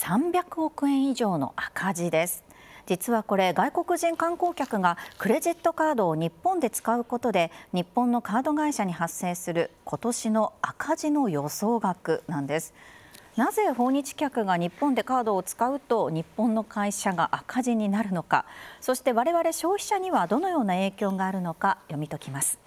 300億円以上の赤字です実はこれ外国人観光客がクレジットカードを日本で使うことで日本のカード会社に発生する今年の赤字の予想額なんですなぜ訪日客が日本でカードを使うと日本の会社が赤字になるのかそして我々消費者にはどのような影響があるのか読み解きます。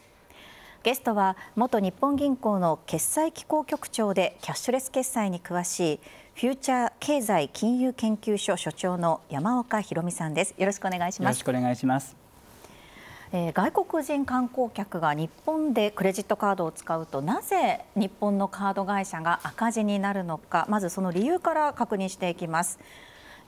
ゲストは元日本銀行の決済機構局長でキャッシュレス決済に詳しいフューチャー経済金融研究所所長の山岡弘美さんですよろしくお願いしますよろしくお願いしますえ外国人観光客が日本でクレジットカードを使うとなぜ日本のカード会社が赤字になるのかまずその理由から確認していきます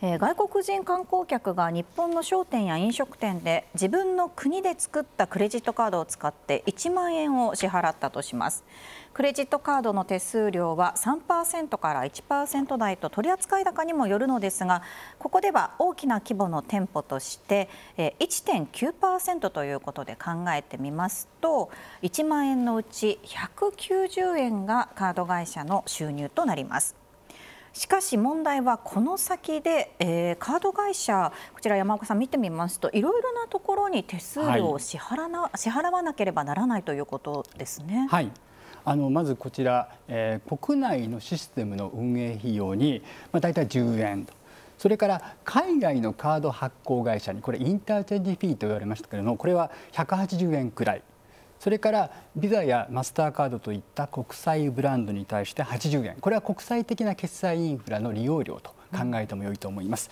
えー、外国人観光客が日本の商店や飲食店で自分の国で作ったクレジットカードを使って1万円を支払ったとしますクレジットカードの手数料は3%から1%台と取扱高にもよるのですがここでは大きな規模の店舗として1.9%ということで考えてみますと1万円のうち190円がカード会社の収入となります。しかし問題はこの先で、えー、カード会社こちら山岡さん見てみますといろいろなところに手数料を支払な、はい、支払わなければならないということですね。はいあのまずこちら、えー、国内のシステムの運営費用に、まあ、大体10円とそれから海外のカード発行会社にこれインターチェンジフィーと言われましたけれどもこれは180円くらいそれからビザやマスターカードといった国際ブランドに対して80円これは国際的な決済インフラの利用料と考えてもよいと思います。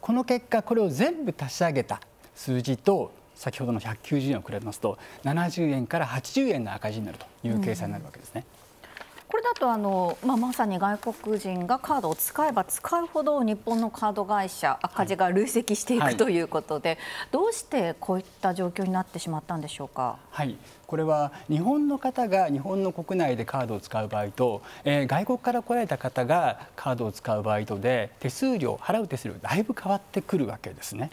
この結果これを全部足し上げた数字と先ほどの190円を比べますと70円から80円の赤字になるという計算になるわけですね。うん、これだとあの、まあ、まさに外国人がカードを使えば使うほど日本のカード会社赤字が累積していくということで、はいはい、どうしてこういった状況になってしまったんでしょうか、はい、これは日本の方が日本の国内でカードを使う場合と外国から来られた方がカードを使う場合とで手数料払う手数料だいぶ変わってくるわけですね。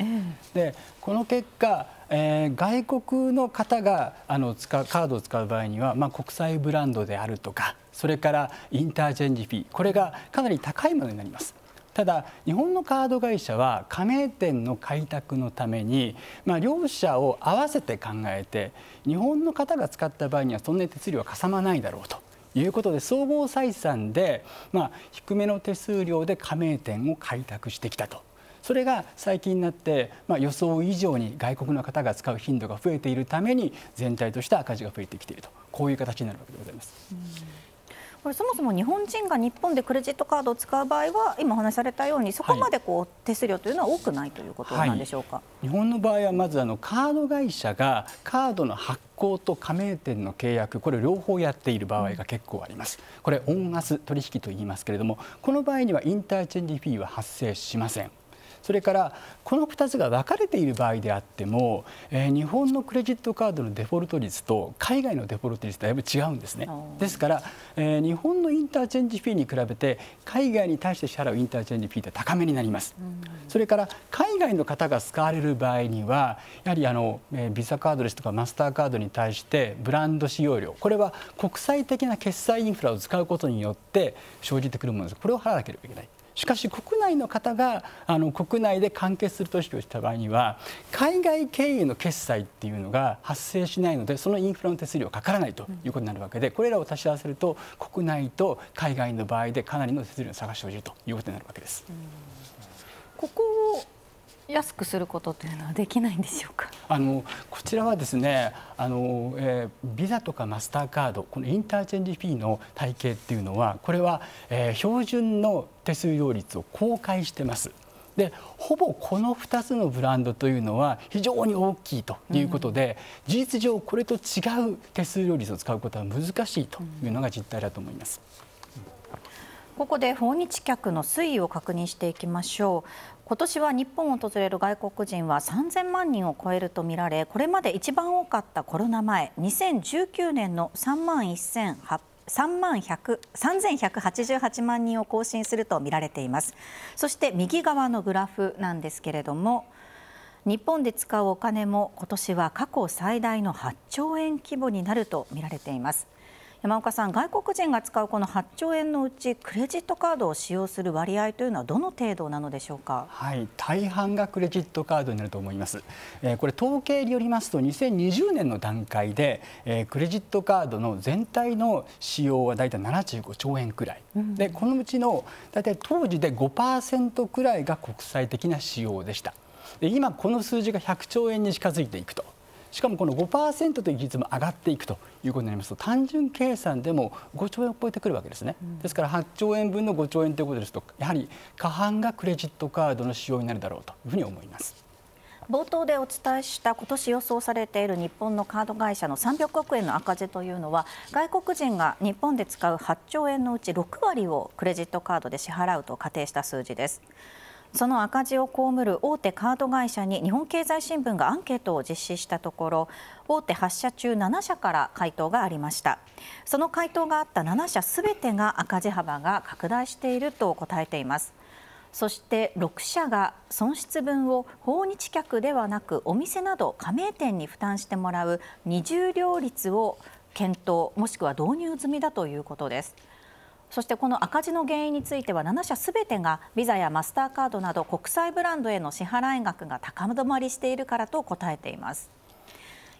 でこの結果外国の方があの使うカードを使う場合には、まあ、国際ブランドであるとかそれからインターチェンジフィーこれがかなり高いものになります。ただ日本のカード会社は加盟店の開拓のために、まあ、両者を合わせて考えて日本の方が使った場合にはそんなに手数料はかさまないだろうということで総合採算で、まあ、低めの手数料で加盟店を開拓してきたと。それが最近になって、まあ、予想以上に外国の方が使う頻度が増えているために全体として赤字が増えてきているとこういう形になるわけでございます。これそもそも日本人が日本でクレジットカードを使う場合は今お話しされたようにそこまでこう、手数料というのは多くないということなんでしょうか、はい、日本の場合はまずあのカード会社がカードの発行と加盟店の契約これ両方やっている場合が結構あります、うん、これオンアス取引と言いますけれどもこの場合にはインターチェンジフィーは発生しませんそれからこの2つが分かれている場合であっても日本のクレジットカードのデフォルト率と海外のデフォルト率だいぶ違うんですねですから日本のインターチェンジフィーに比べて海外に対して支払うインターチェンジフィーって高めになります、それから海外の方が使われる場合にはやはりあのビザカードですとかマスターカードに対してブランド使用料これは国際的な決済インフラを使うことによって生じてくるものですこれを払わなければいけないしかし国内の方があの国内で完結する取引をした場合には海外経由の決済っていうのが発生しないのでそのインフラの手数料はかからないということになるわけでこれらを足し合わせると国内と海外の場合でかなりの手数料の差が生じるということになるわけです。ここを安くすることというのはできないんでしょうかあのこちらはですねあの、えー、ビザとかマスターカードこのインターチェンジフィーの体系っていうのはこれは、えー、標準の手数料率を公開してます。でほぼこの2つのブランドというのは非常に大きいということで、うん、事実上これと違う手数料率を使うことは難しいというのが実態だと思います。ここで訪日客の推移を確認していきましょう今年は日本を訪れる外国人は3000万人を超えるとみられこれまで一番多かったコロナ前2019年の3万1800 3万3188万人を更新するとみられていますそして右側のグラフなんですけれども日本で使うお金も今年は過去最大の8兆円規模になるとみられています山岡さん、外国人が使うこの8兆円のうちクレジットカードを使用する割合というのはどの程度なのでしょうか、はい、大半がクレジットカードになると思います、えー、これ統計によりますと2020年の段階で、えー、クレジットカードの全体の使用はだいたい75兆円くらい、うん、でこのうちのだいたい当時で5%くらいが国際的な使用でしたで今この数字が100兆円に近づいていくとしかもこの5%という技術も上がっていくということになりますと単純計算でも5兆円を超えてくるわけですね、ですから8兆円分の5兆円ということですとやはり過半がクレジットカードの使用になるだろうというふうに思います。冒頭でお伝えした今年予想されている日本のカード会社の300億円の赤字というのは外国人が日本で使う8兆円のうち6割をクレジットカードで支払うと仮定した数字です。その赤字を被る大手カード会社に日本経済新聞がアンケートを実施したところ大手発社中7社から回答がありましたその回答があった7社すべてが赤字幅が拡大していると答えていますそして6社が損失分を訪日客ではなくお店など加盟店に負担してもらう二重両率を検討もしくは導入済みだということですそしてこの赤字の原因については7社すべてがビザやマスターカードなど国際ブランドへの支払い額が高止まりしているからと答えています。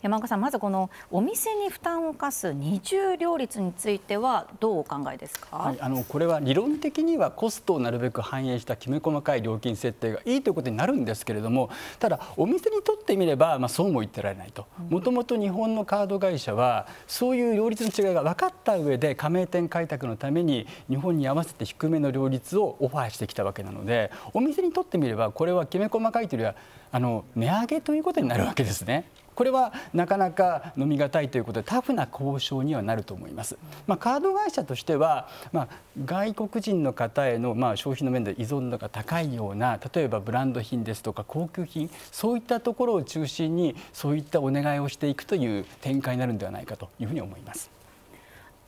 山岡さん、まずこのお店に負担を課す二重両立についてはどうお考えですか、はい、あのこれは理論的にはコストをなるべく反映したきめ細かい料金設定がいいということになるんですけれどもただ、お店にとってみれば、まあ、そうも言ってられないともともと日本のカード会社はそういう両立の違いが分かった上で加盟店開拓のために日本に合わせて低めの両立をオファーしてきたわけなのでお店にとってみればこれはきめ細かいというよりはあの値上げということになるわけですね。これはなかなか飲みがたいということでタフな交渉にはなると思います。まあ、カード会社としては、まあ、外国人の方へのまあ消費の面で依存度が高いような例えばブランド品ですとか高級品そういったところを中心にそういったお願いをしていくという展開になるんではないかというふうに思います。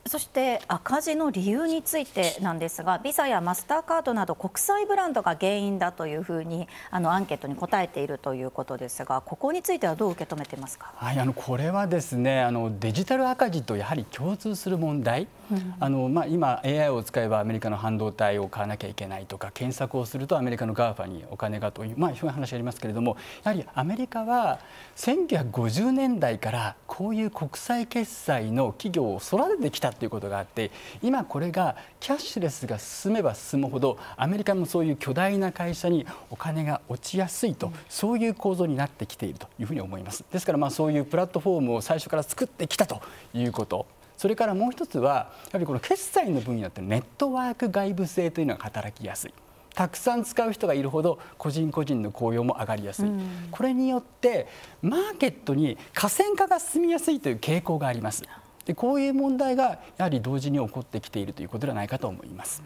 そして赤字の理由についてなんですがビザやマスターカードなど国際ブランドが原因だというふうにあのアンケートに答えているということですがここについてはどう受け止めてますか、はい、あのこれはですねあのデジタル赤字とやはり共通する問題、うん、あのまあ、今 AI を使えばアメリカの半導体を買わなきゃいけないとか検索をするとアメリカの GAFA にお金がという、まあ、そういう話ありますけれどもやはりアメリカは1950年代からこういう国際決済の企業を育ててきたたいうことがあって今これがキャッシュレスが進めば進むほどアメリカもそういう巨大な会社にお金が落ちやすいとそういう構造になってきているというふうに思いますですからまあそういうプラットフォームを最初から作ってきたということそれからもう一つはやはりこの決済の分野ってネットワーク外部性というのが働きやすい。たくさん使う人がいるほど個人個人の雇用も上がりやすい、うん、これによってマーケットに河川化が進みやすいという傾向があります。でこういう問題がやはり同時に起こってきているということではないかと思います。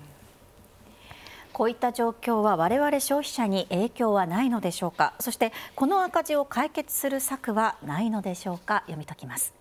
こういった状況は我々消費者に影響はないのでしょうかそしてこの赤字を解決する策はないのでしょうか読み解きます